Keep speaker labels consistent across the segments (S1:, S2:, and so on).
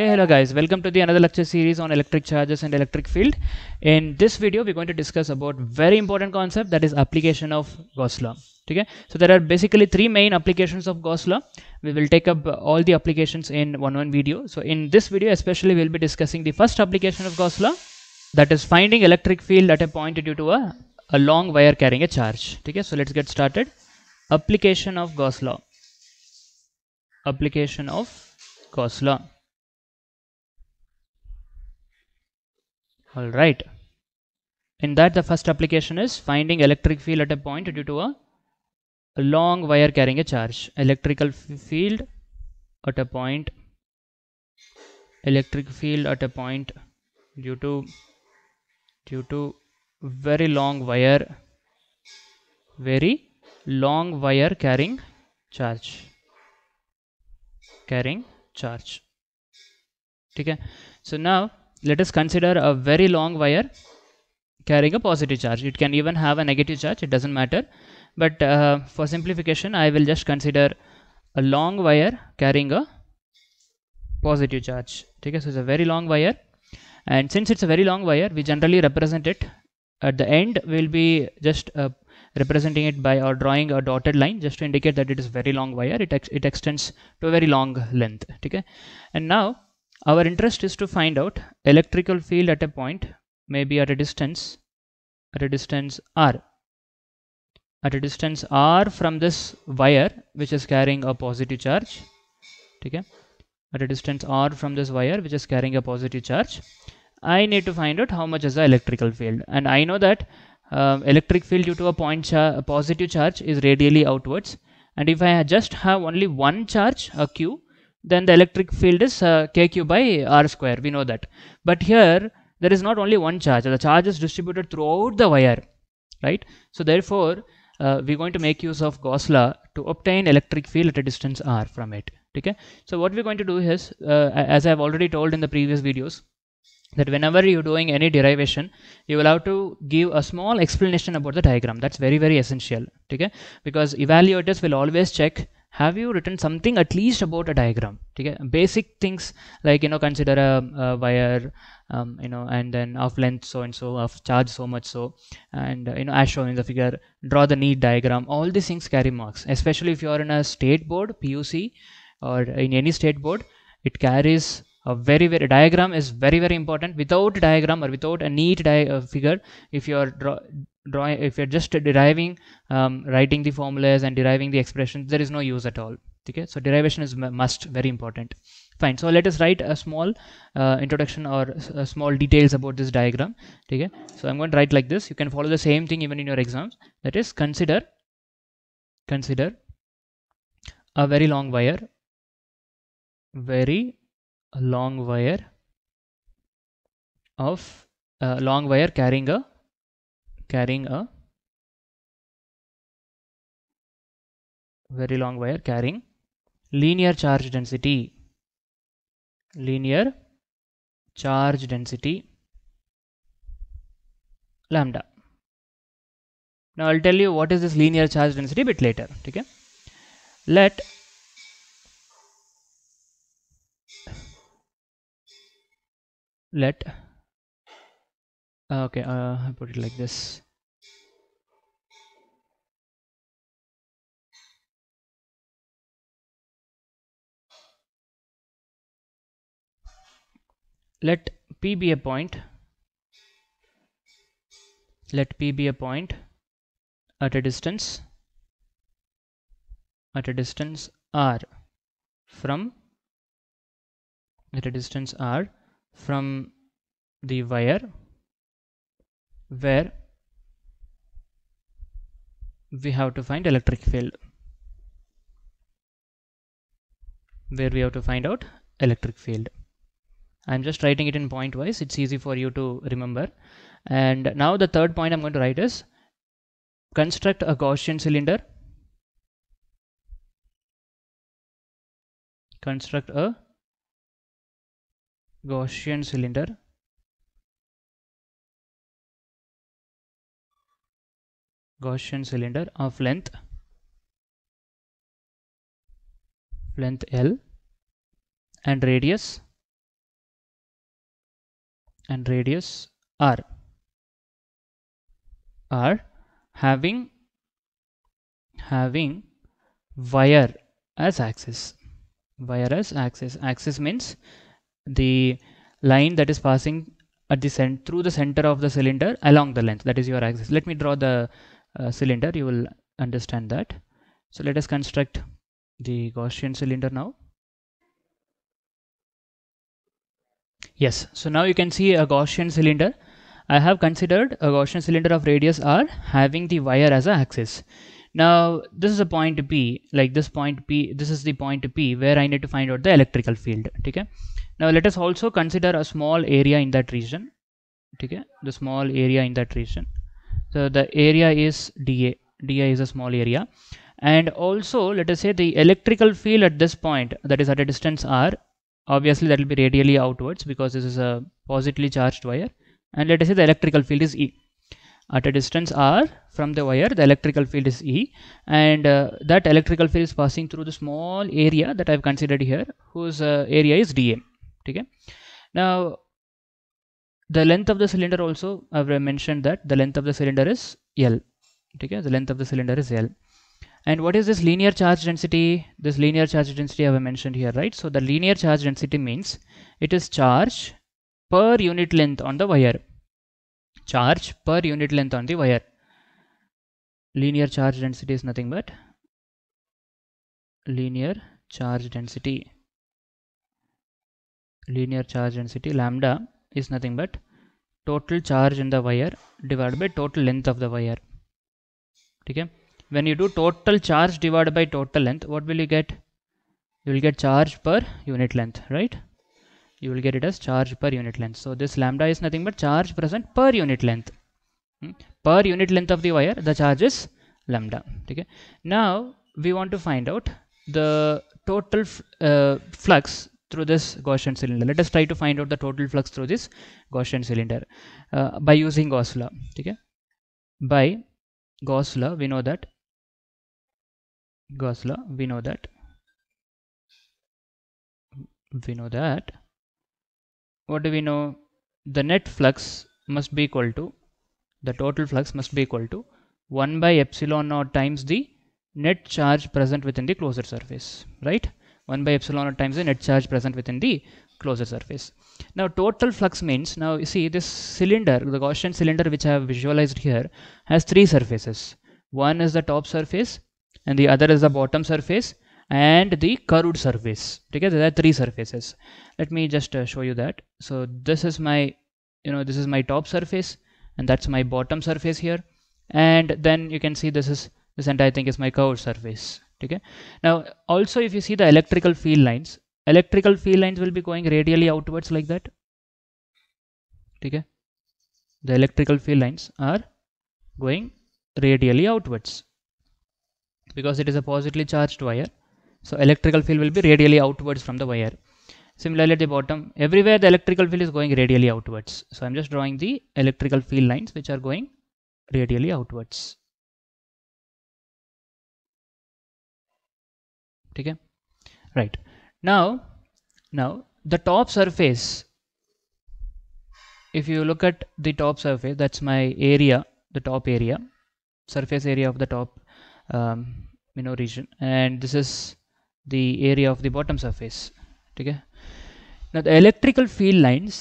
S1: Hey hello guys welcome to the another lecture series on electric charges and electric field. In this video we're going to discuss about very important concept that is application of Gauss law. Okay? So there are basically three main applications of Gauss law. We will take up all the applications in one one video. So in this video especially we'll be discussing the first application of Gauss law that is finding electric field at a point due to a, a long wire carrying a charge. Okay? So let's get started. Application of Gauss law. Application of Gauss law all right in that the first application is finding electric field at a point due to a, a long wire carrying a charge electrical field at a point electric field at a point due to due to very long wire very long wire carrying charge carrying charge okay so now let us consider a very long wire carrying a positive charge it can even have a negative charge it doesn't matter but uh, for simplification I will just consider a long wire carrying a positive charge okay so it's a very long wire and since it's a very long wire we generally represent it at the end we'll be just uh, representing it by or drawing a dotted line just to indicate that it is very long wire it, ex it extends to a very long length okay and now our interest is to find out electrical field at a point, maybe at a distance, at a distance r. At a distance r from this wire which is carrying a positive charge. Okay. At a distance r from this wire which is carrying a positive charge. I need to find out how much is the electrical field and I know that uh, electric field due to a point char a positive charge is radially outwards and if I just have only one charge a q then the electric field is uh, kq by r square we know that but here there is not only one charge the charge is distributed throughout the wire right so therefore uh, we're going to make use of Gauss law to obtain electric field at a distance r from it okay so what we're going to do is uh, as I've already told in the previous videos that whenever you're doing any derivation you will have to give a small explanation about the diagram that's very very essential okay because evaluators will always check have you written something at least about a diagram okay basic things like you know consider a, a wire um, you know and then of length so and so of charge so much so and uh, you know as shown in the figure draw the neat diagram all these things carry marks especially if you are in a state board puc or in any state board it carries a very very diagram is very very important without diagram or without a neat uh, figure if you are draw, drawing if you're just deriving um, writing the formulas and deriving the expressions there is no use at all okay so derivation is must very important fine so let us write a small uh, introduction or small details about this diagram okay so i'm going to write like this you can follow the same thing even in your exams that is consider consider a very long wire very a long wire of a uh, long wire carrying a carrying a very long wire carrying linear charge density linear charge density lambda now i'll tell you what is this linear charge density bit later okay let let okay uh, put it like this let p be a point let p be a point at a distance at a distance r from at a distance r from the wire where we have to find electric field where we have to find out electric field I'm just writing it in point wise it's easy for you to remember and now the third point I'm going to write is construct a Gaussian cylinder construct a Gaussian cylinder Gaussian cylinder of length length L and radius and radius R R having having wire as axis wire as axis axis means the line that is passing at the cent through the center of the cylinder along the length that is your axis let me draw the uh, cylinder you will understand that so let us construct the Gaussian cylinder now yes so now you can see a Gaussian cylinder I have considered a Gaussian cylinder of radius r having the wire as a axis now this is a point P like this point P this is the point P where I need to find out the electrical field okay now let us also consider a small area in that region okay the small area in that region so the area is da da is a small area and also let us say the electrical field at this point that is at a distance r obviously that will be radially outwards because this is a positively charged wire and let us say the electrical field is e at a distance r from the wire the electrical field is E and uh, that electrical field is passing through the small area that I've considered here whose uh, area is dA. ठीक now the length of the cylinder also i've mentioned that the length of the cylinder is l Okay, the length of the cylinder is l and what is this linear charge density this linear charge density i've mentioned here right so the linear charge density means it is charge per unit length on the wire charge per unit length on the wire linear charge density is nothing but linear charge density linear charge density lambda is nothing but total charge in the wire divided by total length of the wire okay when you do total charge divided by total length what will you get you will get charge per unit length right you will get it as charge per unit length so this lambda is nothing but charge present per unit length hmm? per unit length of the wire the charge is lambda okay now we want to find out the total uh, flux through this Gaussian cylinder. Let us try to find out the total flux through this Gaussian cylinder uh, by using Gauss law. Okay? By Gauss law, we know that Gauss law, we know that we know that what do we know? The net flux must be equal to the total flux must be equal to 1 by epsilon naught times the net charge present within the closed surface, right? 1 by epsilon naught times the net charge present within the closure surface. Now total flux means, now you see this cylinder, the Gaussian cylinder which I have visualized here has three surfaces. One is the top surface and the other is the bottom surface and the curved surface. Okay, there are three surfaces. Let me just uh, show you that. So this is my, you know, this is my top surface and that's my bottom surface here. And then you can see this is, this entire thing is my curved surface okay now also if you see the electrical field lines electrical field lines will be going radially outwards like that Okay, the electrical field lines are going radially outwards because it is a positively charged wire so electrical field will be radially outwards from the wire similarly at the bottom everywhere the electrical field is going radially outwards so i'm just drawing the electrical field lines which are going radially outwards ठीक Right. Now, now the top surface if you look at the top surface that's my area the top area surface area of the top um, you know region and this is the area of the bottom surface okay now the electrical field lines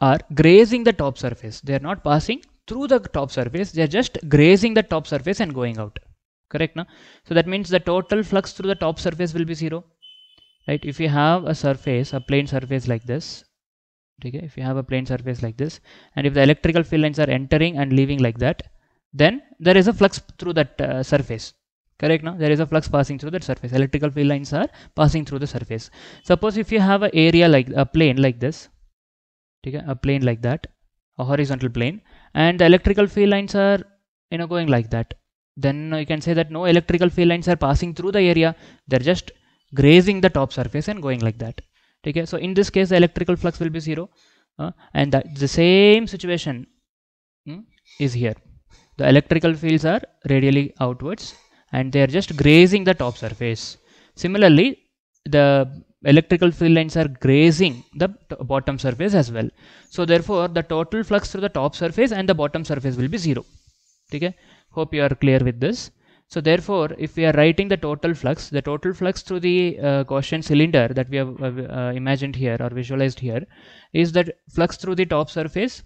S1: are grazing the top surface they are not passing through the top surface they are just grazing the top surface and going out correct now so that means the total flux through the top surface will be zero right if you have a surface a plane surface like this okay if you have a plane surface like this and if the electrical field lines are entering and leaving like that then there is a flux through that uh, surface correct now there is a flux passing through that surface electrical field lines are passing through the surface suppose if you have an area like a plane like this okay a plane like that a horizontal plane and the electrical field lines are you know going like that then you can say that no electrical field lines are passing through the area they're just grazing the top surface and going like that okay so in this case the electrical flux will be zero uh, and that the same situation hmm, is here the electrical fields are radially outwards and they are just grazing the top surface similarly the electrical field lines are grazing the bottom surface as well so therefore the total flux through the top surface and the bottom surface will be zero okay Hope you are clear with this. So therefore, if we are writing the total flux, the total flux through the uh, Gaussian cylinder that we have uh, uh, imagined here or visualized here is that flux through the top surface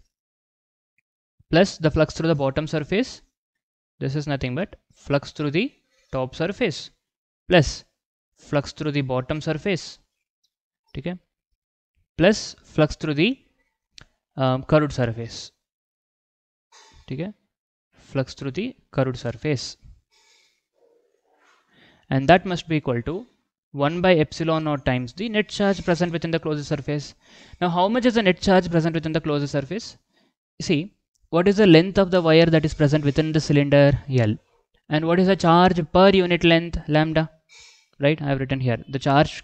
S1: plus the flux through the bottom surface. This is nothing but flux through the top surface plus flux through the bottom surface. Okay? Plus flux through the um, curved surface. Okay flux through the curved surface. And that must be equal to 1 by epsilon naught times the net charge present within the closed surface. Now how much is the net charge present within the closed surface? See, what is the length of the wire that is present within the cylinder L? And what is the charge per unit length lambda? Right, I have written here. The charge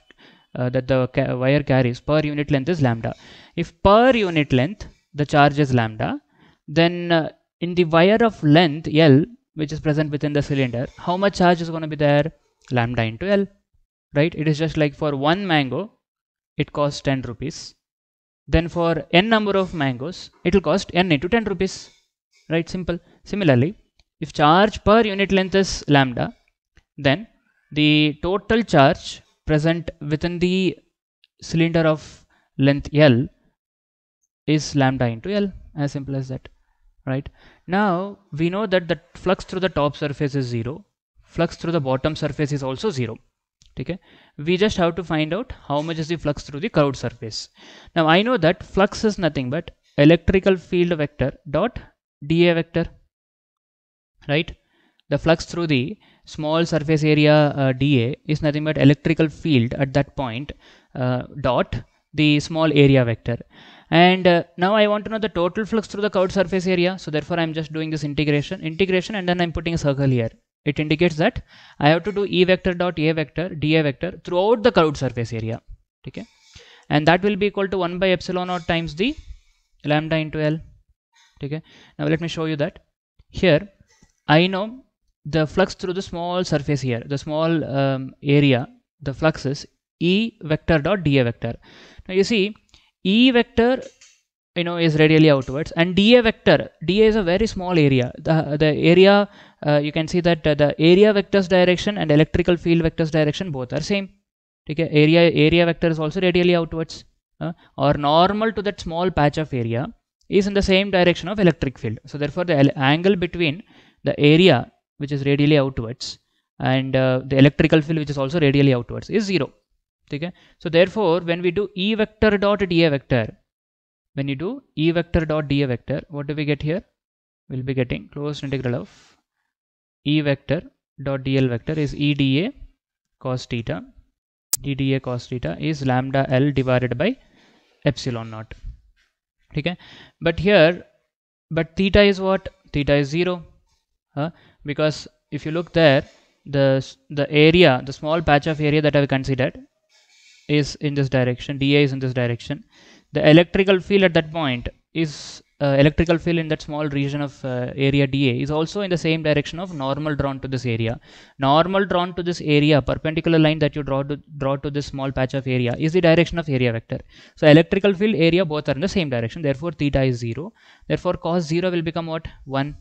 S1: uh, that the ca wire carries per unit length is lambda. If per unit length the charge is lambda, then uh, in the wire of length L, which is present within the cylinder, how much charge is going to be there? Lambda into L, right? It is just like for one mango, it costs 10 rupees. Then for n number of mangoes, it will cost n into 10 rupees, right? Simple. Similarly, if charge per unit length is lambda, then the total charge present within the cylinder of length L is lambda into L, as simple as that right? Now we know that the flux through the top surface is zero. Flux through the bottom surface is also zero. Okay. We just have to find out how much is the flux through the curved surface. Now I know that flux is nothing but electrical field vector dot dA vector, right? The flux through the small surface area uh, dA is nothing but electrical field at that point uh, dot the small area vector and uh, now I want to know the total flux through the curved surface area so therefore I'm just doing this integration integration and then I'm putting a circle here it indicates that I have to do E vector dot A vector dA vector throughout the curved surface area okay and that will be equal to 1 by epsilon naught times the lambda into L okay now let me show you that here I know the flux through the small surface here the small um, area the flux is E vector dot dA vector now you see E vector you know is radially outwards and DA vector DA is a very small area the, the area uh, you can see that uh, the area vectors direction and electrical field vectors direction both are same okay area area vector is also radially outwards uh, or normal to that small patch of area is in the same direction of electric field so therefore the angle between the area which is radially outwards and uh, the electrical field which is also radially outwards is zero ठीक है so therefore when we do E vector dot D when you do e vector dot da vector what do we get here we'll be getting closed integral of e vector dot dl vector is e cos theta dda cos theta is lambda l divided by epsilon naught okay but here but theta is what theta is zero because if you look there the the area the small patch of area that i've considered is in this direction Da is in this direction the electrical field at that point is uh, electrical field in that small region of uh, area dA is also in the same direction of normal drawn to this area. Normal drawn to this area, perpendicular line that you draw to, draw to this small patch of area is the direction of area vector. So electrical field area both are in the same direction. Therefore theta is 0. Therefore cos 0 will become what? 1.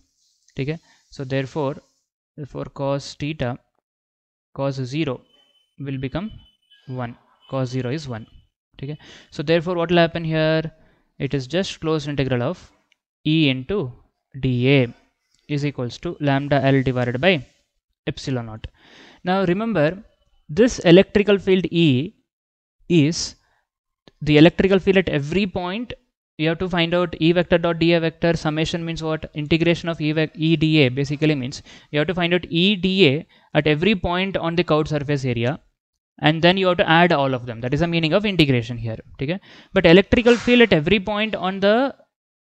S1: Okay. So therefore, therefore cos theta cos 0 will become 1 cos 0 is 1 okay so therefore what will happen here it is just closed integral of e into dA is equals to lambda L divided by epsilon naught. Now remember this electrical field E is the electrical field at every point you have to find out E vector dot dA vector summation means what integration of E, e dA basically means you have to find out E dA at every point on the curved surface area and then you have to add all of them that is the meaning of integration here okay but electrical field at every point on the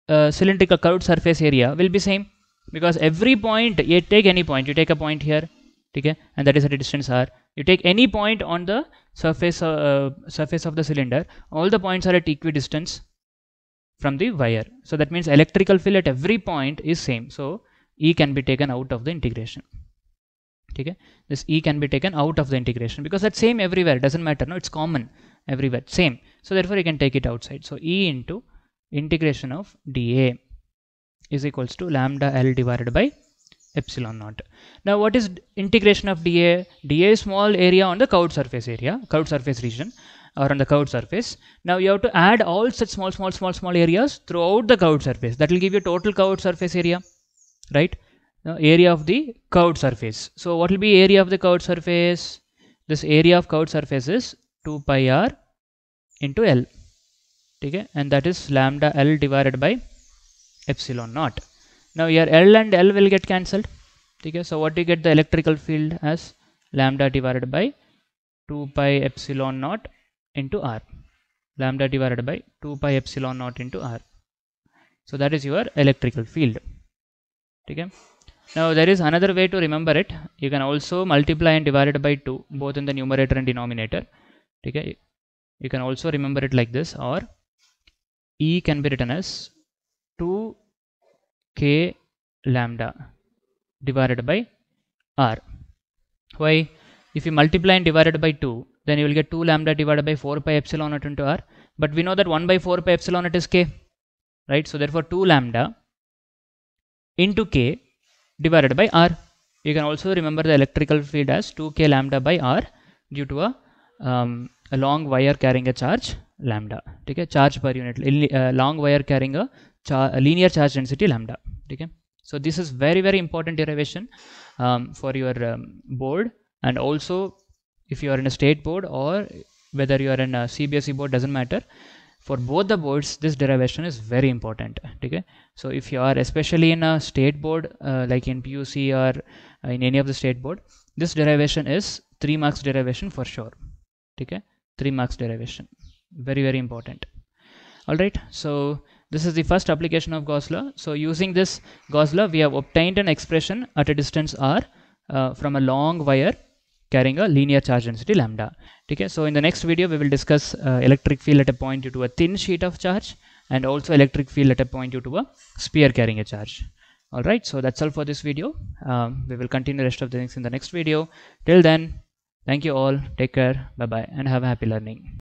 S1: uh, cylindrical curved surface area will be same because every point you take any point you take a point here okay and that is at a distance r you take any point on the surface uh, surface of the cylinder all the points are at equidistance from the wire so that means electrical field at every point is same so e can be taken out of the integration Okay, this e can be taken out of the integration because that's same everywhere doesn't matter no it's common everywhere same so therefore you can take it outside so e into integration of dA is equals to lambda L divided by epsilon naught now what is integration of dA dA is small area on the curved surface area curved surface region or on the curved surface. Now you have to add all such small, small, small, small areas throughout the curved surface. That will give you total curved surface area, right? area of the curved surface. So what will be area of the curved surface? This area of curved surface is 2 pi r into L. Okay, and that is lambda L divided by epsilon naught. Now here L and L will get cancelled. Okay, so what do you get the electrical field as? Lambda divided by 2 pi epsilon naught into R. Lambda divided by 2 pi epsilon naught into R. So that is your electrical field. Okay. Now there is another way to remember it. You can also multiply and divide it by 2 both in the numerator and denominator. Okay. You can also remember it like this or E can be written as 2k lambda divided by r. Why? If you multiply and divide it by 2 then you will get 2 lambda divided by 4 pi epsilon naught into r. But we know that 1 by 4 pi epsilon naught is k. Right. So therefore 2 lambda into k divided by r. You can also remember the electrical field as 2k lambda by r due to a, um, a long wire carrying a charge lambda. Okay, charge per unit uh, long wire carrying a, char a linear charge density lambda. Okay, so this is very very important derivation um, for your um, board and also if you are in a state board or whether you are in a CBSE board doesn't matter for both the boards this derivation is very important okay so if you are especially in a state board uh, like in PUC or uh, in any of the state board this derivation is 3 marks derivation for sure okay 3 marks derivation very very important alright so this is the first application of Gauss law so using this Gauss law we have obtained an expression at a distance r uh, from a long wire carrying a linear charge density lambda. Okay, so in the next video, we will discuss uh, electric field at a point due to a thin sheet of charge and also electric field at a point due to a sphere carrying a charge. All right, so that's all for this video. Um, we will continue rest of the things in the next video. Till then, thank you all. Take care. Bye-bye and have a happy learning.